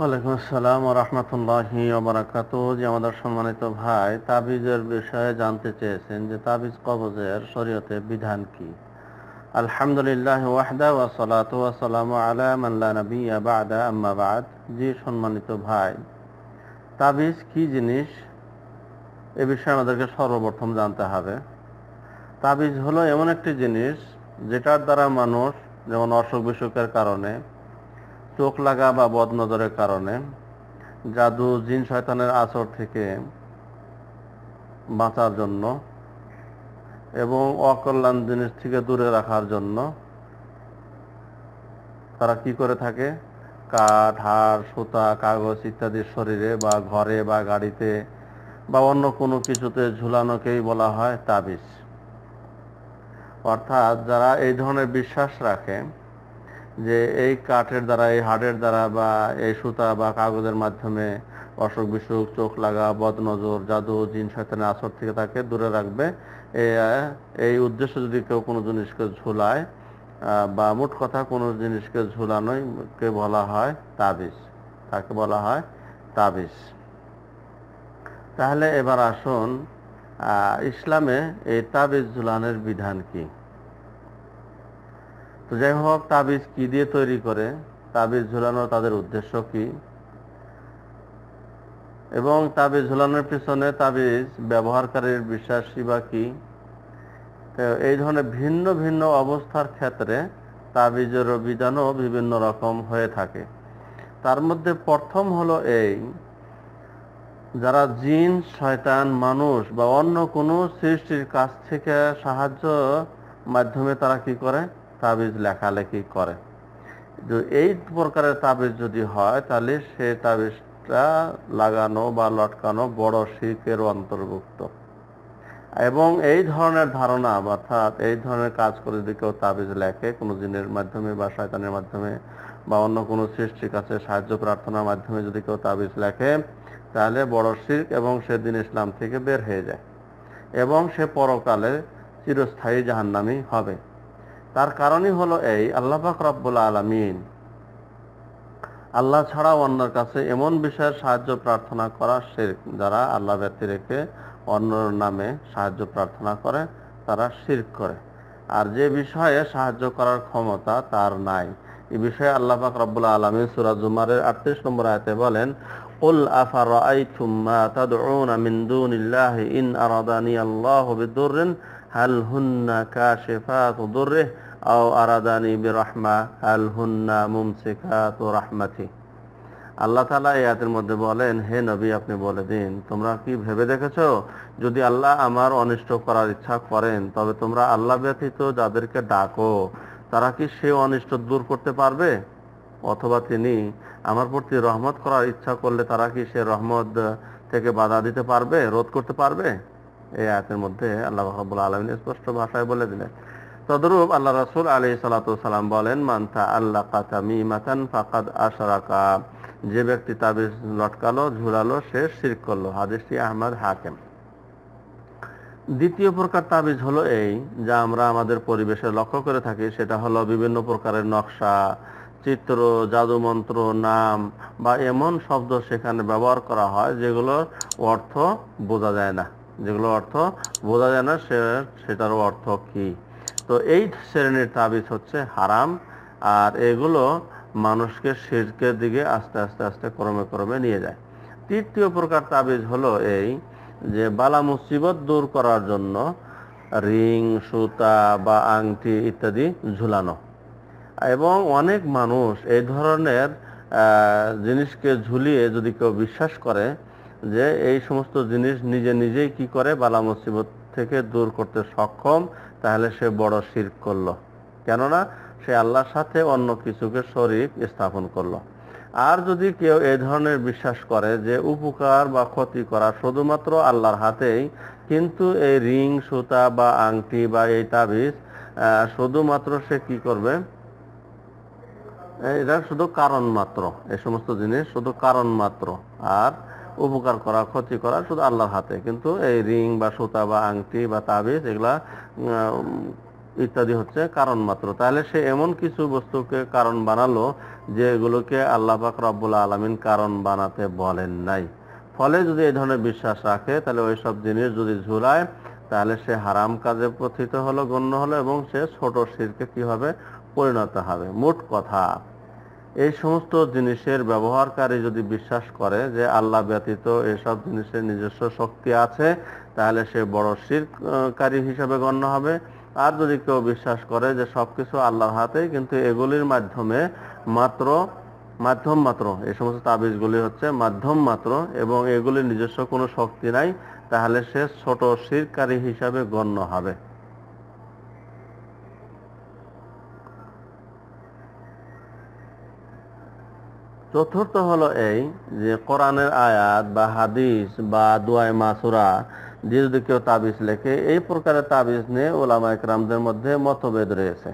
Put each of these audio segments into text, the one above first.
ওয়ালাইকুম আসসালাম ও রহমতুল্লাহি ওবরাকাত যে আমাদের সম্মানিত ভাই তাবিজের বিষয়ে জানতে চেয়েছেন যে তাবিজ কবজের শরীয়তে বিধান কি আলহামদুলিল্লাহ ওয়াহদা ওয়া সালাত ওয়া সালাম আলা মাল্লা নবী বাদা আম্মা বাদ জি সম্মানিত ভাই তাবিজ কি জিনিস এ বিষয়ে আমাদেরকে সর্বপ্রথম জানতে হবে তাবিজ হলো এমন একটি জিনিস যেটার দ্বারা মানুষ যেমন অসুখ বিসুখের কারণে চোখ লাগা বা বদনজরের কারণে জাদু জিন শয়তানের আসর থেকে বাঁচার জন্য এবং অকল্যাণ জিনিস থেকে দূরে রাখার জন্য তারা কি করে থাকে কাঠ হাড় সুতা কাগজ ইত্যাদি শরীরে বা ঘরে বা গাড়িতে বা অন্য কোনো কিছুতে ঝুলানোকেই বলা হয় তাবিজ অর্থাৎ যারা এই ধরনের বিশ্বাস রাখে যে এই কাঠের দ্বারা এই হাড়ের দ্বারা বা এই সুতা বা কাগজের মাধ্যমে অসুখ বিসুখ চোখ লাগা বদনজর জাদু জিন শয়তানের আসর থেকে তাকে দূরে রাখবে এই উদ্দেশ্য যদি কেউ কোনো জিনিসকে ঝুলায় বা মোট কথা কোনো জিনিসকে ঝুলানোই কে বলা হয় তাবিজ তাকে বলা হয় তাবিজ তাহলে এবার আসুন ইসলামে এই তাবিজ ঝুলানের বিধান কী তো যাই হোক তাবিজ কি দিয়ে তৈরি করে তাবিজ ঝুলানোর তাদের উদ্দেশ্য কি এবং তাবিজ ঝুলানোর পিছনে তাবিজ ব্যবহারকারীর বিশ্বাসী বা কি এই ধরনের ভিন্ন ভিন্ন অবস্থার ক্ষেত্রে তাবিজের বিধানও বিভিন্ন রকম হয়ে থাকে তার মধ্যে প্রথম হলো এই যারা জিন শয়তান মানুষ বা অন্য কোনো সৃষ্টির কাছ থেকে সাহায্য মাধ্যমে তারা কি করে তাবিজ লেখালেখি করে এই প্রকারের তাবিজ যদি হয় তাহলে সে তাবিজটা লাগানো বা লটকানো বড় শিল্পের অন্তর্ভুক্ত এবং এই ধরনের ধারণা অর্থাৎ এই ধরনের কাজ করে যদি কেউ তাবিজ লেখে কোনো জিনের মাধ্যমে বা শয়তানের মাধ্যমে বা অন্য কোনো সৃষ্টির কাছে সাহায্য প্রার্থনার মাধ্যমে যদি কেউ তাবিজ লেখে তাহলে বড় শির্ক এবং সে দিন ইসলাম থেকে বের হয়ে যায় এবং সে পরকালে চিরস্থায়ী জাহান্নামি হবে তার কারণই হলো এই আল্লাহাক রব্বুল আলমিন আল্লাহ ছাড়া অন্যের কাছে এমন বিষয়ের সাহায্য প্রার্থনা করা সে যারা আল্লাহ ব্যক্তি রেখে অন্যর নামে সাহায্য প্রার্থনা করে তারা শির্ক করে আর যে বিষয়ে সাহায্য করার ক্ষমতা তার নাই এ বিষয়ে আল্লাহ পাক রব্বুল আলমী সুরাজ জুমারের আটত্রিশ নম্বর আয়তে বলেন قل أفرأيتم ما تدعون من دون الله إن أرادني الله بضر هل هن كاشفات ضره আও আরাদানি বেরহমা আল হুন্না মুমসিকা তো রাহমাথি আল্লাহ তালা এই আয়াতের মধ্যে বলেন হে নবী আপনি বলে দিন তোমরা কি ভেবে দেখেছ যদি আল্লাহ আমার অনিষ্ট করার ইচ্ছা করেন তবে তোমরা আল্লাহ ব্যতীত যাদেরকে ডাকো তারা কি সে অনিষ্ট দূর করতে পারবে অথবা তিনি আমার প্রতি রহমত করার ইচ্ছা করলে তারা কি সে রহমত থেকে বাধা দিতে পারবে রোধ করতে পারবে এই আয়াতের মধ্যে আল্লাহ রাবুল আলমিন স্পষ্ট ভাষায় বলে দিলেন তদরূপ আল্লাহ রসুল আলি সালাম বলেন মান্তা আল্লাহ কাতামি মাতান ফাকাদ আশারাকা যে ব্যক্তি তাবিজ লটকালো ঝুলালো সে শির করলো হাদিসটি আহমদ হাকেম দ্বিতীয় প্রকার তাবিজ হলো এই যা আমরা আমাদের পরিবেশে লক্ষ্য করে থাকি সেটা হলো বিভিন্ন প্রকারের নকশা চিত্র জাদুমন্ত্র নাম বা এমন শব্দ সেখানে ব্যবহার করা হয় যেগুলোর অর্থ বোঝা যায় না যেগুলো অর্থ বোঝা যায় না সে সেটার অর্থ কী তো এই শ্রেণীর তাবিজ হচ্ছে হারাম আর এগুলো মানুষকে শিরকের দিকে আস্তে আস্তে আস্তে ক্রমে ক্রমে নিয়ে যায় তৃতীয় প্রকার তাবিজ হলো এই যে বালা মুসিবত দূর করার জন্য রিং সুতা বা আংটি ইত্যাদি ঝুলানো এবং অনেক মানুষ এই ধরনের জিনিসকে ঝুলিয়ে যদি কেউ বিশ্বাস করে যে এই সমস্ত জিনিস নিজে নিজেই কি করে বালা মুসিবত থেকে দূর করতে সক্ষম তাহলে সে বড় শির করল কেননা সে আল্লাহর সাথে অন্য কিছুকে শরিক স্থাপন করল আর যদি কেউ এ ধরনের বিশ্বাস করে যে উপকার বা ক্ষতি করা শুধুমাত্র আল্লাহর হাতেই কিন্তু এই রিং সুতা বা আংটি বা এই তাবিজ শুধুমাত্র সে কি করবে এটা শুধু কারণ মাত্র এই সমস্ত জিনিস শুধু কারণ মাত্র আর উপকার করা ক্ষতি করা শুধু আল্লাহর হাতে কিন্তু এই রিং বা সুতা বা আংটি বা তাবিজ এগুলা ইত্যাদি হচ্ছে কারণ মাত্র তাহলে সে এমন কিছু বস্তুকে কারণ বানালো যে এগুলোকে আল্লাহ পাক রব্বুল আলমিন কারণ বানাতে বলেন নাই ফলে যদি এই ধরনের বিশ্বাস রাখে তাহলে ওই সব জিনিস যদি ঝুলায় তাহলে সে হারাম কাজে প্রথিত হলো গণ্য হলো এবং সে ছোট শিরকে কি হবে পরিণত হবে মোট কথা এই সমস্ত জিনিসের ব্যবহারকারী যদি বিশ্বাস করে যে আল্লাহ ব্যতীত এসব জিনিসের নিজস্ব শক্তি আছে তাহলে সে বড় শিরকারী হিসেবে গণ্য হবে আর যদি কেউ বিশ্বাস করে যে সবকিছু আল্লাহর হাতে কিন্তু এগুলির মাধ্যমে মাত্র মাধ্যম মাত্র এই সমস্ত তাবিজগুলি হচ্ছে মাধ্যম মাত্র এবং এগুলির নিজস্ব কোনো শক্তি নাই তাহলে সে ছোট শিরকারী হিসাবে গণ্য হবে চতুর্থ হলো এই যে কোরআনের আয়াত বা হাদিস বা দুয়াই মাসুরা যে যদি কেউ তাবিজ লেখে এই প্রকারের তাবিজ নিয়ে ওলামা একরামদের মধ্যে মতভেদ রয়েছে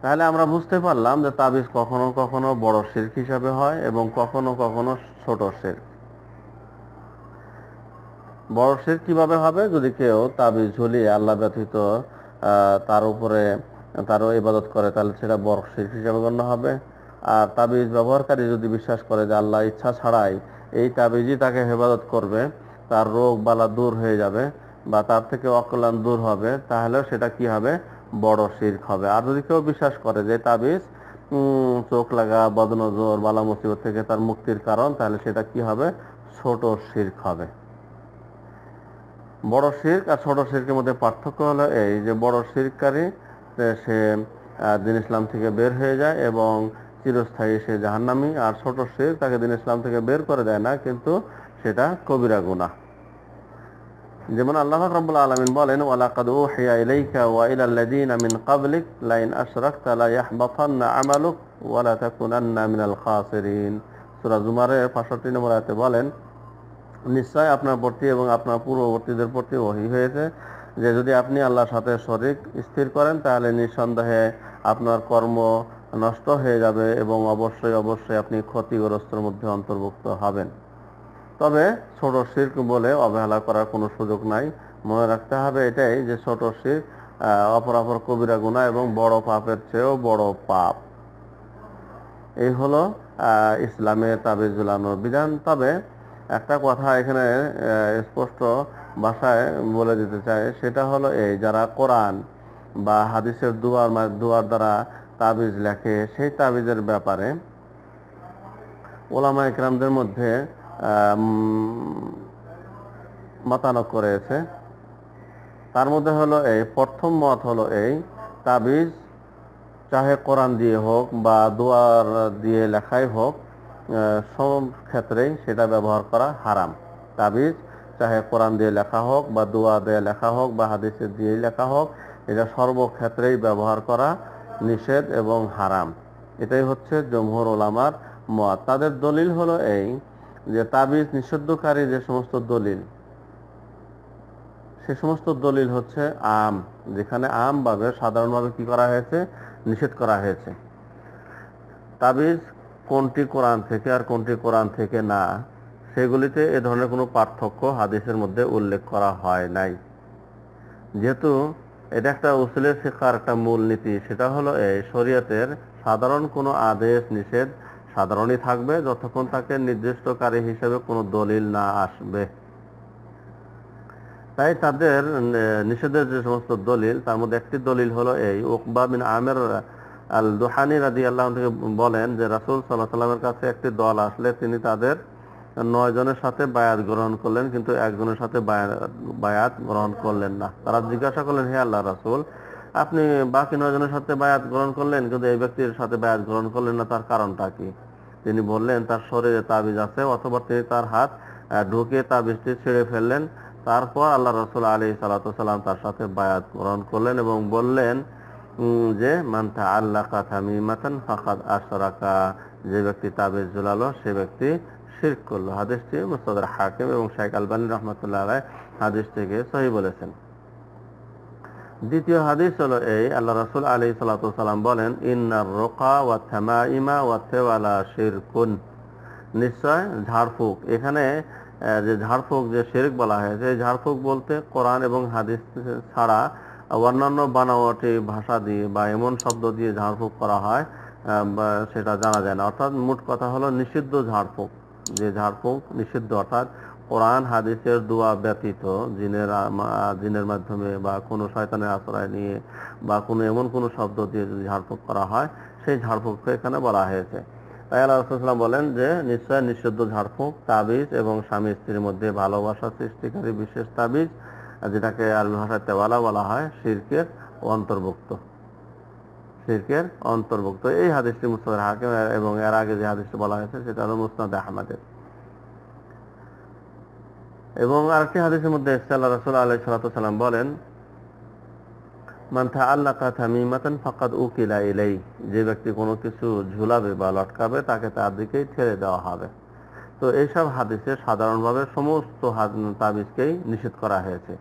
তাহলে আমরা বুঝতে পারলাম যে তাবিজ কখনো কখনো বড় শির্ক হিসাবে হয় এবং কখনো কখনো ছোট শির্ক বড় শির্ক কিভাবে হবে যদি কেউ তাবিজ ঝুলিয়ে আল্লাহ ব্যথিত তার উপরে তারও ইবাদত করে তাহলে সেটা বড় শির্ক হিসাবে গণ্য হবে আর তাবিজ ব্যবহারকারী যদি বিশ্বাস করে যে আল্লাহ ইচ্ছা ছাড়াই এই তাবিজই তাকে হেফাজত করবে তার রোগ বালা দূর হয়ে যাবে বা তার থেকে অকল্যাণ দূর হবে তাহলেও সেটা কি হবে বড় শির্ক হবে আর যদি কেউ বিশ্বাস করে যে তাবিজ চোখ লাগা বদনজর বালা মুসিবত থেকে তার মুক্তির কারণ তাহলে সেটা কি হবে ছোট শির্ক হবে বড় শির্ক আর ছোট শির্কের মধ্যে পার্থক্য হলো এই যে বড় শির্ককারী সে দিন ইসলাম থেকে বের হয়ে যায় এবং চিরস্থায়ী সে জাহান্নামি আর ছোট সে তাকে দিন ইসলাম থেকে বের করে দেয় না কিন্তু সেটা কবিরা গুণা যেমন আল্লাহ রব্বুল আলমিন বলেন ইলাইকা ওয়া মিন ক্বাবলিক লাইন আশরাকতা লা ইয়াহবাতান্না আমালুক ওয়া লা তাকুনান্না মিনাল খাসিরিন সূরা জুমারের 65 নম্বর আয়াতে বলেন নিশ্চয় আপনার প্রতি এবং আপনার পূর্ববর্তীদের প্রতি ওহি হয়েছে যে যদি আপনি আল্লাহর সাথে শরিক স্থির করেন তাহলে নিঃসন্দেহে আপনার কর্ম নষ্ট হয়ে যাবে এবং অবশ্যই অবশ্যই আপনি ক্ষতিগ্রস্তর মধ্যে অন্তর্ভুক্ত হবেন তবে ছোট শির্ক বলে অবহেলা করার কোনো সুযোগ নাই মনে রাখতে হবে এটাই যে ছোট শির্ক অপরাপর কবিরা গুণা এবং বড় পাপের চেয়েও বড় পাপ এই হলো ইসলামের তাবে ঝুলানোর বিধান তবে একটা কথা এখানে স্পষ্ট ভাষায় বলে দিতে চাই সেটা হলো এই যারা কোরআন বা হাদিসের দুয়ার দুয়ার দ্বারা তাবিজ লেখে সেই তাবিজের ব্যাপারে ওলামা একরামদের মধ্যে মতানক করেছে তার মধ্যে হলো এই প্রথম মত হলো এই তাবিজ চাহে কোরআন দিয়ে হোক বা দোয়ার দিয়ে লেখাই হোক সব ক্ষেত্রেই সেটা ব্যবহার করা হারাম তাবিজ চাহে কোরআন দিয়ে লেখা হোক বা দোয়া দিয়ে লেখা হোক বা হাদিসের দিয়ে লেখা হোক এটা সর্বক্ষেত্রেই ব্যবহার করা নিষেধ এবং হারাম এটাই হচ্ছে জমহর ওলামার মত তাদের দলিল হলো এই যে তাবিজ নিষিদ্ধকারী যে সমস্ত দলিল সে সমস্ত দলিল হচ্ছে আম যেখানে আম আমভাবে সাধারণভাবে কি করা হয়েছে নিষেধ করা হয়েছে তাবিজ কোনটি কোরআন থেকে আর কোনটি কোরআন থেকে না সেগুলিতে এ ধরনের কোনো পার্থক্য হাদিসের মধ্যে উল্লেখ করা হয় নাই যেহেতু এটা একটা উসুলের শিক্ষার একটা মূল নীতি সেটা হলো এই শরীয়তের সাধারণ কোনো আদেশ নিষেধ সাধারণই থাকবে যতক্ষণ তাকে নির্দিষ্টকারী হিসেবে কোনো দলিল না আসবে তাই তাদের নিষেধের যে সমস্ত দলিল তার মধ্যে একটি দলিল হলো এই ওকবা বিন আমের আল দোহানি রাজি আল্লাহ থেকে বলেন যে রাসুল সাল্লাহ সাল্লামের কাছে একটি দল আসলে তিনি তাদের নয় জনের সাথে বায়াত গ্রহণ করলেন কিন্তু একজনের সাথে বায়াত গ্রহণ করলেন না তারা জিজ্ঞাসা করলেন হে আল্লাহ রাসুল আপনি বাকি নয় জনের সাথে বায়াত গ্রহণ করলেন কিন্তু এই ব্যক্তির সাথে বায়াত গ্রহণ করলেন না তার কারণটা কি তিনি বললেন তার শরীরে তাবিজ আছে অথবা তিনি তার হাত ঢুকে তাবিজটি ছেড়ে ফেললেন তারপর আল্লাহ রসুল আলী সালাতাম তার সাথে বায়াত গ্রহণ করলেন এবং বললেন যে মানতা আল্লাহ কাথা মিমাতান ফাঁকাত আশরাকা যে ব্যক্তি তাবিজ জুলালো সে ব্যক্তি শেখ করলো হাদিসটি মোস্তাদ হাকিম এবং শেখ আলবানী রহমতুল্লাহ আলাই থেকে সহি বলেছেন দ্বিতীয় হাদিস হলো এই আল্লাহ রসুল আলী সালাম বলেন ইন্নার রোকা ওয়া থেমা ইমা ওয়া থেওয়ালা শিরকুন নিশ্চয় ঝাড়ফুঁক এখানে যে ঝাড়ফুঁক যে শেরেক বলা হয়েছে ঝাড়ফুঁক বলতে কোরআন এবং হাদিস ছাড়া অন্যান্য বানাওয়াটি ভাষা দিয়ে বা এমন শব্দ দিয়ে ঝাড়ফুঁক করা হয় সেটা জানা যায় না অর্থাৎ মোট কথা হলো নিষিদ্ধ ঝাড়ফুঁক যে ঝাড়ফুঁক নিষিদ্ধ অর্থাৎ কোরআন হাদিসের দোয়া ব্যতীত জিনের জিনের মাধ্যমে বা কোনো শয়তানের আশ্রয় নিয়ে বা কোনো এমন কোনো শব্দ দিয়ে যদি ঝাড়ফুঁক করা হয় সেই ঝাড়ফুঁককে এখানে বলা হয়েছে তাই আল্লাহ রসুলাম বলেন যে নিশ্চয় নিষিদ্ধ ঝাড়ফুঁক তাবিজ এবং স্বামী স্ত্রীর মধ্যে ভালোবাসা সৃষ্টিকারী বিশেষ তাবিজ যেটাকে আরবি ভাষায় তেওয়ালা বলা হয় শিরকের অন্তর্ভুক্ত শিরকের অন্তর্ভুক্ত এই হাদিসটি মুস্তাদ হাকিম এবং এর আগে যে হাদিসটি বলা হয়েছে সেটা হলো মুস্তাদ আহমদের এবং আরেকটি হাদিসের মধ্যে সাল্লাহ রসুল আলাই সালাতাম বলেন মান্থা আল্লাহ কাথামিমাতান ফাকাদ উকিলা ইলেই যে ব্যক্তি কোনো কিছু ঝুলাবে বা লটকাবে তাকে তার দিকেই ছেড়ে দেওয়া হবে তো এইসব হাদিসে সাধারণভাবে সমস্ত তাবিজকেই নিষেধ করা হয়েছে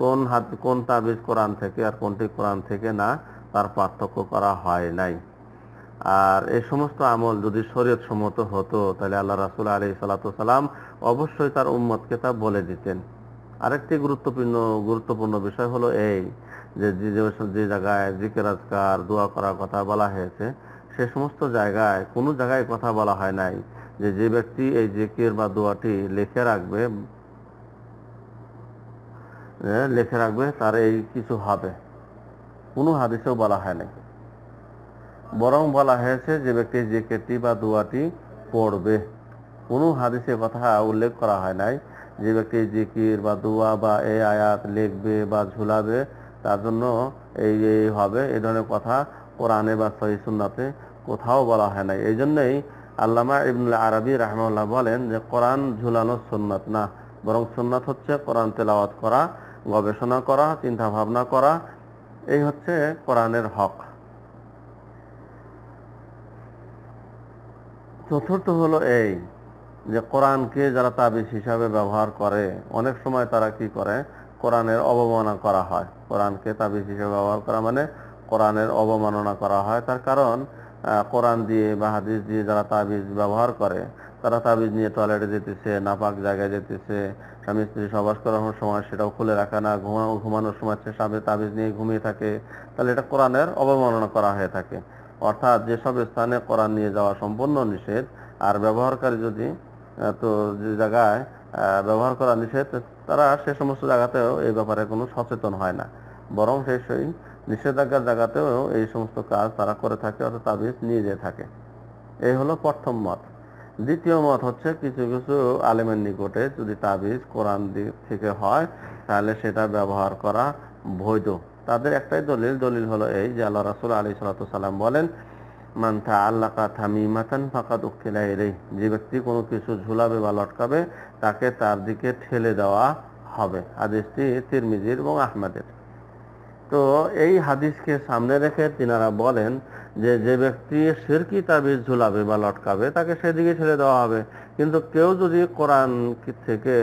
কোন হাত কোন তাবিজ কোরআন থেকে আর কোনটি কোরআন থেকে না তার পার্থক্য করা হয় নাই আর এই সমস্ত আমল যদি শরীয়ত সম্মত হতো তাহলে আল্লাহ রাসুল আলী সালাম অবশ্যই তার উম্মতকে তা বলে দিতেন আরেকটি গুরুত্বপূর্ণ গুরুত্বপূর্ণ বিষয় হলো এই যে যে জায়গায় জিকের আজকার দোয়া করার কথা বলা হয়েছে সে সমস্ত জায়গায় কোনো জায়গায় কথা বলা হয় নাই যে যে ব্যক্তি এই জিকির বা দোয়াটি লিখে রাখবে লিখে রাখবে তার এই কিছু হবে কোনো হাদিসেও বলা হয় নাই বরং বলা হয়েছে যে ব্যক্তি কেটি বা দোয়াটি পড়বে কোনো হাদিসে কথা উল্লেখ করা হয় নাই যে ব্যক্তি জিকির বা দোয়া বা এ আয়াত লিখবে বা ঝুলাবে তার জন্য এই এই হবে এই ধরনের কথা কোরআনে বা সহিসুন্নাতে কোথাও বলা হয় নাই এই জন্যই আল্লামা ইবনুল আরবি রাহমাল্লাহ বলেন যে কোরআন ঝুলানো সুন্নাত না বরং সুন্নাত হচ্ছে কোরআন তেলাওয়াত করা গবেষণা করা চিন্তা ভাবনা করা এই হচ্ছে কোরআনের হক চতুর্থ হলো এই যে কোরআনকে যারা তাবিজ হিসাবে ব্যবহার করে অনেক সময় তারা কি করে কোরআনের অবমাননা করা হয় কোরআনকে তাবিজ হিসাবে ব্যবহার করা মানে কোরআনের অবমাননা করা হয় তার কারণ কোরআন দিয়ে বা হাদিস দিয়ে যারা তাবিজ ব্যবহার করে তারা তাবিজ নিয়ে টয়লেটে যেতেছে নাপাক জায়গায় যেতেছে স্বামী স্ত্রী সবাস করানোর সময় সেটাও খুলে রাখা না ঘুমানো ঘুমানোর সময় সে সামনে তাবিজ নিয়ে ঘুমিয়ে থাকে তাহলে এটা কোরআনের অবমাননা করা হয়ে থাকে অর্থাৎ যেসব স্থানে কোরআন নিয়ে যাওয়া সম্পূর্ণ নিষেধ আর ব্যবহারকারী যদি তো যে জায়গায় ব্যবহার করা নিষেধ তারা সে সমস্ত জায়গাতেও এই ব্যাপারে কোনো সচেতন হয় না বরং সে সেই নিষেধাজ্ঞার জায়গাতেও এই সমস্ত কাজ তারা করে থাকে অর্থাৎ তাবিজ নিয়ে যেয়ে থাকে এই হলো প্রথম মত দ্বিতীয় মত হচ্ছে কিছু কিছু আলেমের নিকটে যদি তাবিজ কোরআন দিক থেকে হয় তাহলে সেটা ব্যবহার করা বৈধ তাদের একটাই দলিল দলিল হলো এই যে আল্লাহ রাসুল আলী সালাম বলেন মান্থা আল্লাকা থামিমাতান ফাঁকাত উকিলা এরেই যে ব্যক্তি কোনো কিছু ঝুলাবে বা লটকাবে তাকে তার দিকে ঠেলে দেওয়া হবে আদেশটি তিরমিজির এবং আহমেদের তো এই হাদিসকে সামনে রেখে তিনারা বলেন যে যে ব্যক্তি সিরকি তাবিজ ঝুলাবে বা লটকাবে তাকে সেদিকে ছেড়ে দেওয়া হবে কিন্তু কেউ যদি কোরআন থেকে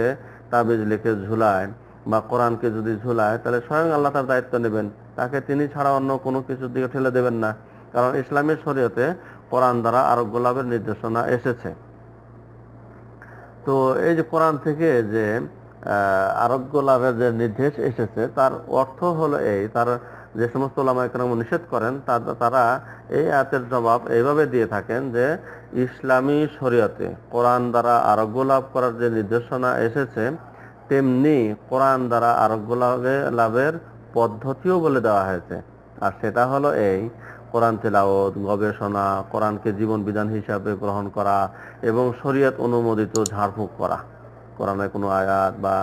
তাবিজ লিখে ঝুলায় বা কোরআনকে যদি ঝুলায় তাহলে স্বয়ং আল্লাহ তার দায়িত্ব নেবেন তাকে তিনি ছাড়া অন্য কোনো কিছুর দিকে ঠেলে দেবেন না কারণ ইসলামের শরীয়তে কোরআন দ্বারা আরোগ্য লাভের নির্দেশনা এসেছে তো এই যে কোরআন থেকে যে আরোগ্য লাভের যে নির্দেশ এসেছে তার অর্থ হলো এই তার যে সমস্ত ওলামাইকরাম নিষেধ করেন তারা এই আয়াতের জবাব এইভাবে দিয়ে থাকেন যে ইসলামী শরীয়তে কোরআন দ্বারা আরোগ্য লাভ করার যে নির্দেশনা এসেছে তেমনি কোরআন দ্বারা আরোগ্য লাভে লাভের পদ্ধতিও বলে দেওয়া হয়েছে আর সেটা হলো এই কোরআন তেলাওত গবেষণা কোরআনকে জীবন বিধান হিসাবে গ্রহণ করা এবং শরীয়ত অনুমোদিত ঝাড়ফুঁক করা কোরআনের কোনো আয়াত বা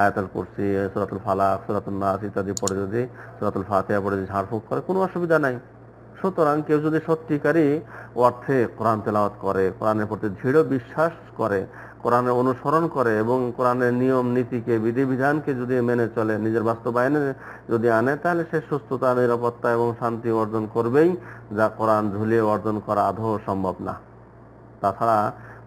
আয়াতাল কুরসি সুরাতুল ফালাক সুরাতুল নাস ইত্যাদি পড়ে যদি সুরাতুল ফাতেহা পড়ে যদি ঝাড়ফুঁক করে কোনো অসুবিধা নাই সুতরাং কেউ যদি সত্যিকারী অর্থে কোরআন তেলাওয়াত করে কোরআনের প্রতি দৃঢ় বিশ্বাস করে কোরআনের অনুসরণ করে এবং কোরআনের নিয়ম নীতিকে বিধিবিধানকে যদি মেনে চলে নিজের বাস্তবায়নে যদি আনে তাহলে সে সুস্থতা নিরাপত্তা এবং শান্তি অর্জন করবেই যা কোরআন ঝুলিয়ে অর্জন করা আদৌ সম্ভব না তাছাড়া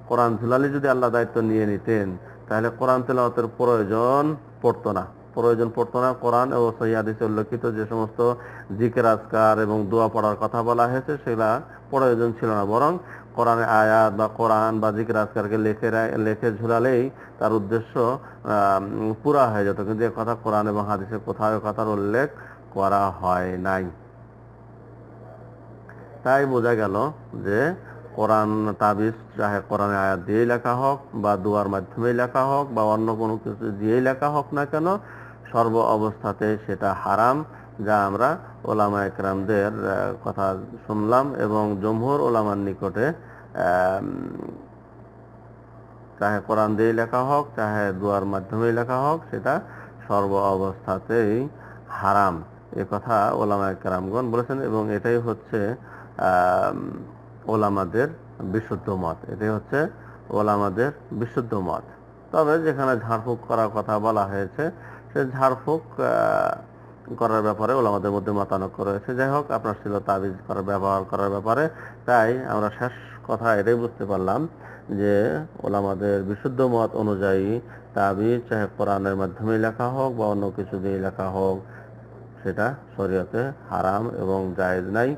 কোরআন ঝুলালে যদি আল্লাহ দায়িত্ব নিয়ে নিতেন তাহলে কোরআন তেলাওয়াতের প্রয়োজন পড়তো না প্রয়োজন পড়তো না কোরআন ও সহিদিসে উল্লেখিত যে সমস্ত জিকের আজকার এবং দোয়া পড়ার কথা বলা হয়েছে সেগুলা প্রয়োজন ছিল না বরং কোরআনে আয়াত বা কোরআন বা জিকের আজকারকে লেখে লেখে ঝুলালেই তার উদ্দেশ্য পুরা হয়ে যেত কিন্তু এ কথা কোরআন এবং হাদিসে কোথাও কথার উল্লেখ করা হয় নাই তাই বোঝা গেল যে কোরআন তাবিজ চাহে কোরআনে আয়াত দিয়েই লেখা হোক বা দুয়ার মাধ্যমে লেখা হোক বা অন্য কোনো কিছু দিয়েই লেখা হোক না কেন সর্ব অবস্থাতে সেটা হারাম যা আমরা ওলামা একরামদের কথা শুনলাম এবং জমহুর ওলামার নিকটে চাহে কোরআন দিয়ে লেখা হোক চাহে দুয়ার মাধ্যমে লেখা হোক সেটা সর্ব অবস্থাতেই হারাম এ কথা ওলামা একরামগণ বলেছেন এবং এটাই হচ্ছে ওলামাদের বিশুদ্ধ মত এটাই হচ্ছে ওলামাদের বিশুদ্ধ মত তবে যেখানে ঝাড়ফুঁক করার কথা বলা হয়েছে সে ঝাড়ফুঁক করার ব্যাপারে ওলামাদের মধ্যে মতানক্য রয়েছে যাই হোক আপনার ছিল তাবিজ করার ব্যবহার করার ব্যাপারে তাই আমরা শেষ কথা এটাই বুঝতে পারলাম যে ওলামাদের বিশুদ্ধ মত অনুযায়ী তাবিজ চাহে কোরআনের মাধ্যমে লেখা হোক বা অন্য কিছু দিয়ে লেখা হোক সেটা শরীয়তে হারাম এবং জায়েজ নাই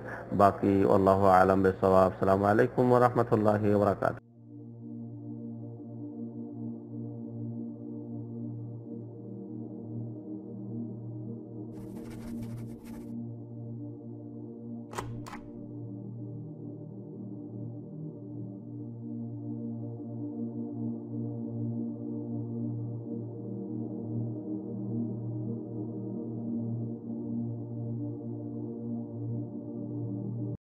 বাকি আল্লাহ আলম সবাব সালামু আলাইকুম রহমতুল্লাহ বরাকাত